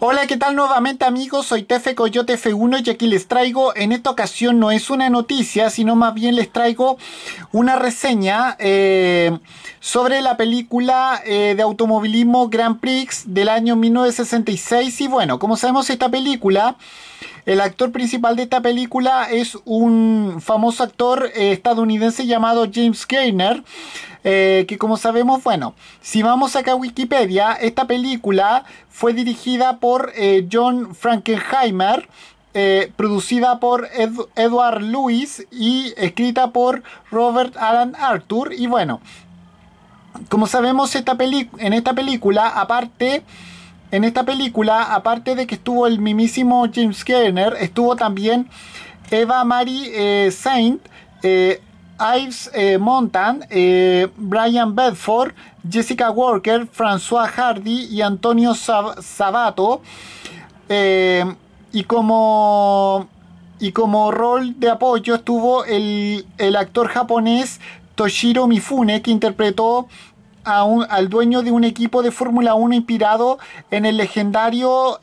Hola, ¿qué tal nuevamente amigos? Soy Tefe Coyote F1 y aquí les traigo, en esta ocasión no es una noticia, sino más bien les traigo una reseña eh, sobre la película eh, de automovilismo Grand Prix del año 1966. Y bueno, como sabemos esta película, el actor principal de esta película es un famoso actor eh, estadounidense llamado James Gaynor. Eh, que como sabemos, bueno, si vamos acá a Wikipedia, esta película fue dirigida por eh, John Frankenheimer, eh, producida por Edward Lewis y escrita por Robert Alan Arthur. Y bueno, como sabemos, esta en esta película, aparte... En esta película, aparte de que estuvo el mimísimo James Garner, estuvo también Eva Marie Saint, Ives eh, Montan, eh, Brian Bedford, Jessica Walker, François Hardy y Antonio Sabato. Eh, y, como, y como rol de apoyo estuvo el, actor japonés Toshiro Mifune, que interpretó al dueño de un equipo de Fórmula 1 inspirado en el legendario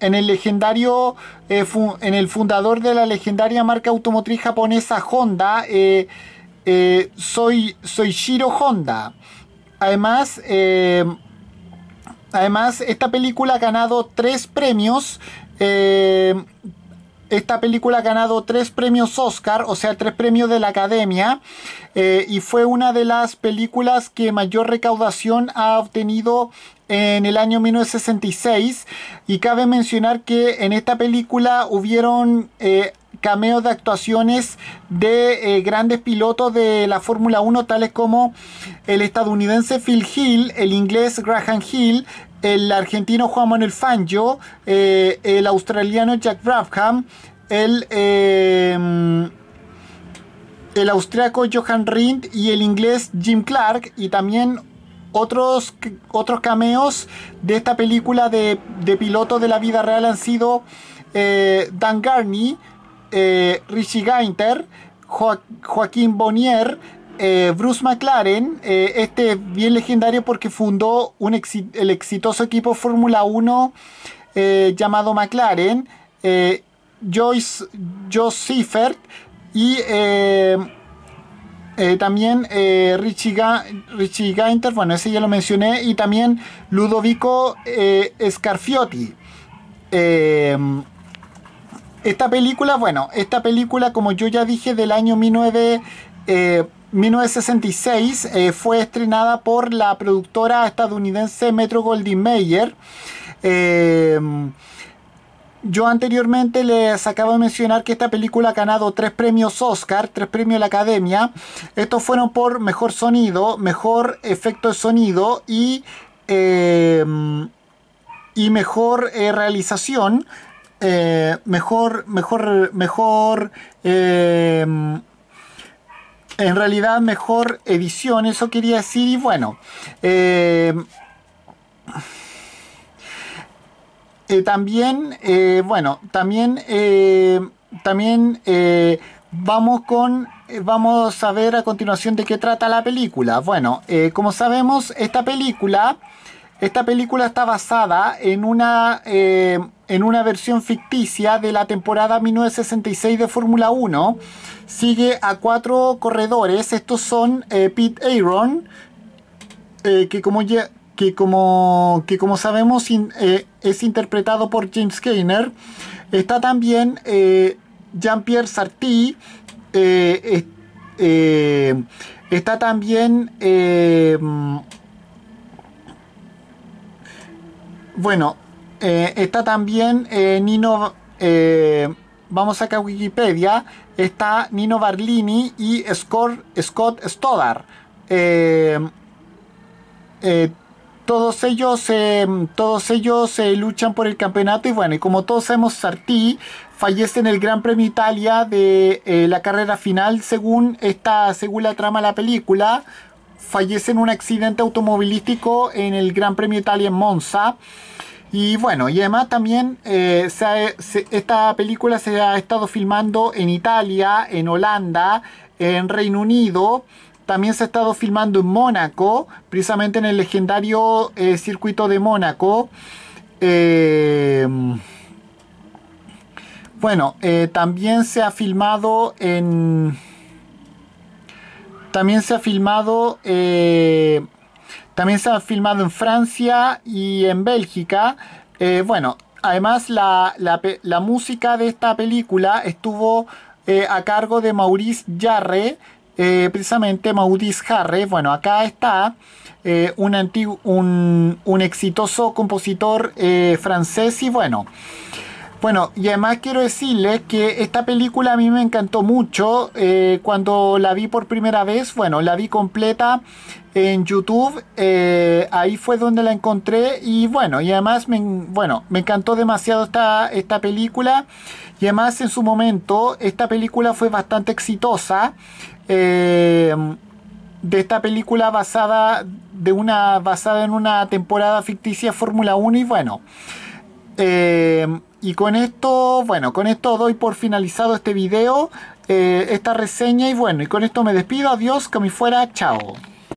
en el legendario, eh, en el fundador de la legendaria marca automotriz japonesa Honda, soy, eh, eh, soy Shiro Honda. Además, además, esta película ha ganado tres premios esta película ha ganado tres premios Oscar, o sea, tres premios de la Academia, eh, y fue una de las películas que mayor recaudación ha obtenido en el año 1966. Y cabe mencionar que en esta película hubieron eh, cameos de actuaciones de eh, grandes pilotos de la Fórmula 1, tales como el estadounidense Phil Hill, el inglés Graham Hill, el argentino Juan Manuel Fangio, eh, el australiano Jack Brabham, el, eh, el austriaco Johan Rindt y el inglés Jim Clark, y también otros, otros cameos de esta película de, pilotos de la vida real han sido Dan Garney, eh, Richie Gainter, Joaquín Bonnier, eh, Bruce McLaren, eh, este es bien legendario porque fundó el exitoso equipo Fórmula 1 llamado McLaren, Joyce, Joe Seifert y también Richie, Ga Richie, Gainter, bueno, ese ya lo mencioné, y también Ludovico Scarfiotti. Esta película, bueno, esta película, como yo ya dije, del año 1966, eh, eh, fue estrenada por la productora estadounidense Metro Goldwyn Mayer. Eh, yo anteriormente les acabo de mencionar que esta película ha ganado tres premios Oscar, tres premios de la Academia. Estos fueron por mejor sonido, mejor efecto de sonido y, y mejor realización. Eh, mejor, mejor, mejor, eh, en realidad mejor edición, eso quería decir, y bueno. Eh, también, bueno, también, también vamos con vamos a ver a continuación de qué trata la película. Bueno, como sabemos, esta película, esta película está basada en una, en una versión ficticia de la temporada 1966 de Fórmula 1. Sigue a cuatro corredores. Estos son eh, Pete Aaron, eh, que, como que, como, como sabemos eh, es interpretado por James Gaynor. Está también Jean-Pierre Sarty. está también... Mm, bueno, eh, está también eh, Nino, eh, vamos acá a Wikipedia, está Nino Barlini y Scott, Scott Stoddard. todos ellos, em, todos ellos luchan por el campeonato y bueno, y como todos sabemos, Sartí fallece en el Gran Premio Italia de la carrera final según esta, según la trama de la película, fallece en un accidente automovilístico en el Gran Premio Italia en Monza. Y bueno, y además también eh, esta película se ha estado filmando en Italia, en Holanda, en Reino Unido. También se ha estado filmando en Mónaco, precisamente en el legendario eh, circuito de Mónaco. Em, bueno, eh, también se ha filmado en... También se ha filmado también se ha filmado en Francia y en Bélgica. Eh, bueno, además la, música de esta película estuvo eh, a cargo de Maurice Jarre, eh, precisamente Maurice Jarre. Bueno, acá está un, antiguo, un, un, exitoso compositor francés y bueno. Bueno, y además quiero decirles que esta película a mí me encantó mucho. Eh, cuando la vi por primera vez, bueno, la vi completa en YouTube. Eh, ahí fue donde la encontré. Y bueno, y además me, bueno, me encantó demasiado esta, esta película. Y además en su momento, esta película fue bastante exitosa. Eh, de esta película basada, de una, basada en una temporada ficticia Fórmula 1 y bueno. Eh, y con esto, bueno, con esto doy por finalizado este video, eh, esta reseña y bueno, y con esto me despido, adiós, que me fuera, chao.